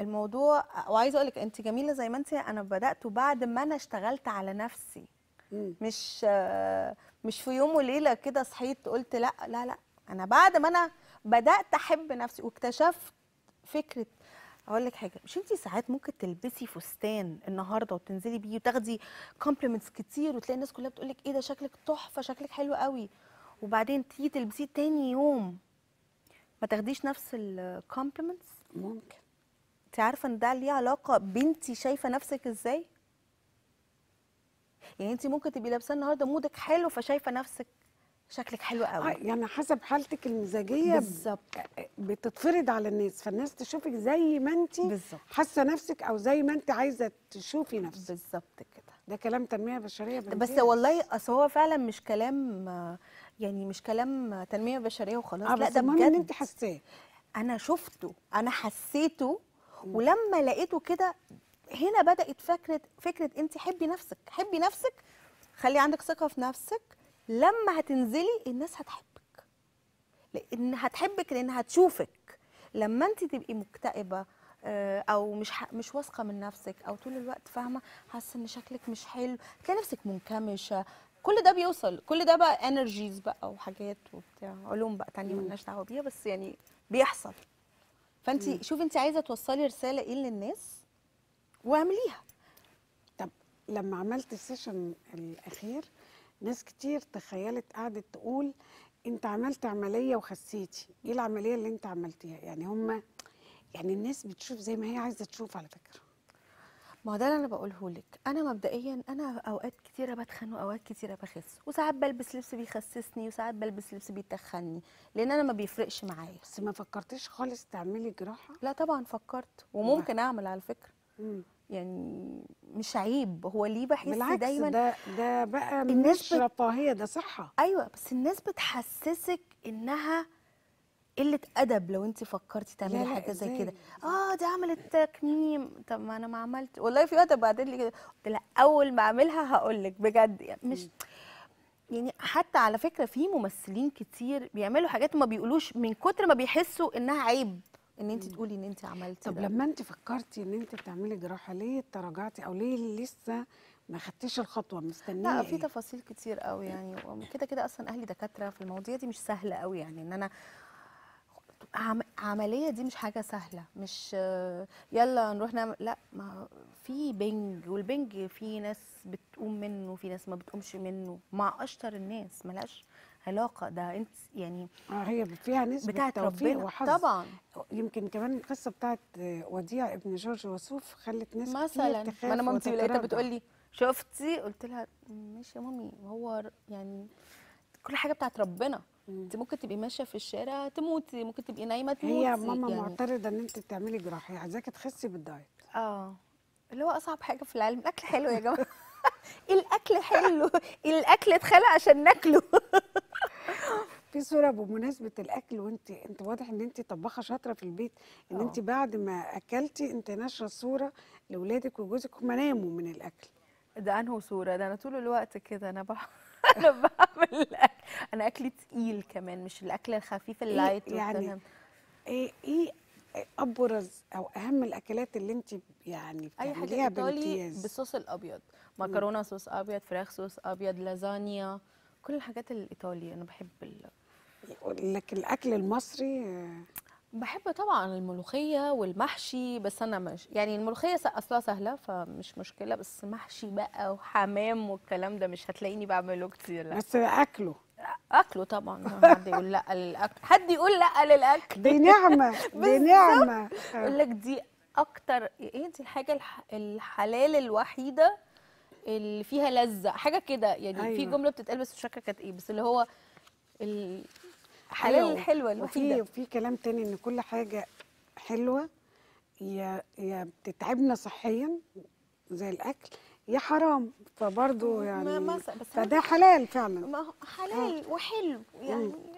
الموضوع وعايزه اقول لك انت جميله زي ما انت انا بدات بعد ما انا اشتغلت على نفسي مم. مش مش في يوم وليله كده صحيت قلت لا لا لا انا بعد ما انا بدات احب نفسي واكتشفت فكره اقول لك حاجه مش انت ساعات ممكن تلبسي فستان النهارده وتنزلي بيه وتاخدي كومبلمنتس كتير وتلاقي الناس كلها بتقول لك ايه ده شكلك تحفه شكلك حلو قوي وبعدين تيجي تلبسيه تاني يوم ما تاخديش نفس الكومبلمنتس ممكن انت عارفه ان ده ليه علاقه بنتي شايفه نفسك ازاي يعني انت ممكن تبقي لابسه النهارده مودك حلو فشايفه نفسك شكلك حلو آه، قوي آه يعني حسب حالتك المزاجيه بالظبط بتتفرض على الناس فالناس تشوفك زي ما انت حاسه نفسك او زي ما انت عايزه تشوفي نفسك بالظبط كده ده كلام تنميه بشريه بنتي. بس والله اصل هو فعلا مش كلام يعني مش كلام تنميه بشريه وخلاص آه لا ده بجد انت حاساه انا شفته انا حسيته ولما لقيته كده هنا بدات فكره فكره انت حبي نفسك حبي نفسك خلي عندك ثقه في نفسك لما هتنزلي الناس هتحبك لان هتحبك لان هتشوفك لما انت تبقي مكتئبه آه، او مش مش واثقه من نفسك او طول الوقت فاهمه حاسه ان شكلك مش حلو تلاقي نفسك منكمشه كل ده بيوصل كل ده بقى انرجيز بقى وحاجات وبتاع علوم بقى تانية مالناش دعوه بيها بس يعني بيحصل فانت شوفي انت عايزه توصلي رساله ايه للناس واعمليها طب لما عملت السيشن الاخير ناس كتير تخيلت قعدت تقول انت عملت عمليه وخسيتي ايه العمليه اللي انت عملتيها يعني هم يعني الناس بتشوف زي ما هي عايزه تشوف على فكره ما ده اللي انا بقوله لك انا مبدئيا انا اوقات كتيره بتخن واوقات كتيره بخس وساعات بلبس لبس بيخسسني وساعات بلبس لبس بيتخني لان انا ما بيفرقش معايا بس ما فكرتيش خالص تعملي جراحه لا طبعا فكرت وممكن اعمل على فكره مم. يعني مش عيب هو ليه بحس دايما ده ده بقى مش رفاهيه ده صحه ايوه بس الناس بتحسسك انها قله ادب لو انت فكرتي تعملي حاجه زي كده اه دي عملت تكميم طب ما انا ما عملت والله في وقت بعدين لي كده قلت لا اول ما اعملها هقول لك بجد يعني مش يعني حتى على فكره في ممثلين كتير بيعملوا حاجات ما بيقولوش من كتر ما بيحسوا انها عيب ان انت تقولي ان انت عملتي طب ده. لما انت فكرتي ان انت تعملي جراحه ليه تراجعتي او ليه لسه ما خدتيش الخطوه مستنيه لا يعني. في تفاصيل كتير قوي يعني كده كده اصلا اهلي دكاتره في المواضيع دي مش سهله قوي يعني ان انا عمليه دي مش حاجه سهله مش يلا نروح نعمل لا ما في بنج والبنج في ناس بتقوم منه في ناس ما بتقومش منه مع اشطر الناس ملاش علاقه ده انت يعني اه هي فيها نسبه بتاعت ربنا وحظ. طبعا يمكن كمان القصه بتاعت وديع ابن جورج وسوف خلت ناس مثلا ما انا مامتي لقيتها بتقول لي شفتي قلت لها ماشي يا مامي هو يعني كل حاجه بتاعت ربنا انت ممكن تبقي ماشيه في الشارع تموتي ممكن تبقي نايمه تموتي هي ماما يعني. معترضه ان انت تعملي جراحه عايزاكي تخسي بالدايت اه اللي هو اصعب حاجه في العالم الاكل حلو يا جماعه الاكل حلو الاكل اتخلق عشان ناكله في صوره بمناسبه الاكل وانت انت واضح ان انت طباخه شاطره في البيت ان انت آه. بعد ما اكلتي انت ناشره صوره لاولادك وجوزك هم ناموا من الاكل ده انهو صوره ده انا طول الوقت كده انا بحب انا بعمل الاكل انا اكلي تقيل كمان مش الاكل الخفيف اللايت إيه يعني ايه ايه ابرز او اهم الاكلات اللي انت يعني بتعمليها بامتياز بالصوص الابيض مكرونه صوص ابيض فراخ صوص ابيض لازانيا كل الحاجات الايطالي انا بحب ال... لكن الاكل المصري آه، بحب طبعا الملوخيه والمحشي بس انا مش يعني الملوخيه اصلها سهله فمش مشكله بس محشي بقى وحمام والكلام ده مش هتلاقيني بعمله كتير لا بس اكله اكله طبعا حد يقول لا للاكل حد يقول لا للاكل دي نعمه دي نعمه يقول لك دي اكتر ايه دي الحاجه الحلال الوحيده اللي فيها لذه حاجه كده يعني أيوة. في جمله بتتقال بس مش فاكره كانت ايه بس اللي هو ال... حلال الحلوه الوحيده وفي في كلام تاني ان كل حاجه حلوه يا يا بتتعبنا صحيا زي الاكل يا حرام فبرضه يعني ما فده حلال فعلا ما حلال آه. وحلو يعني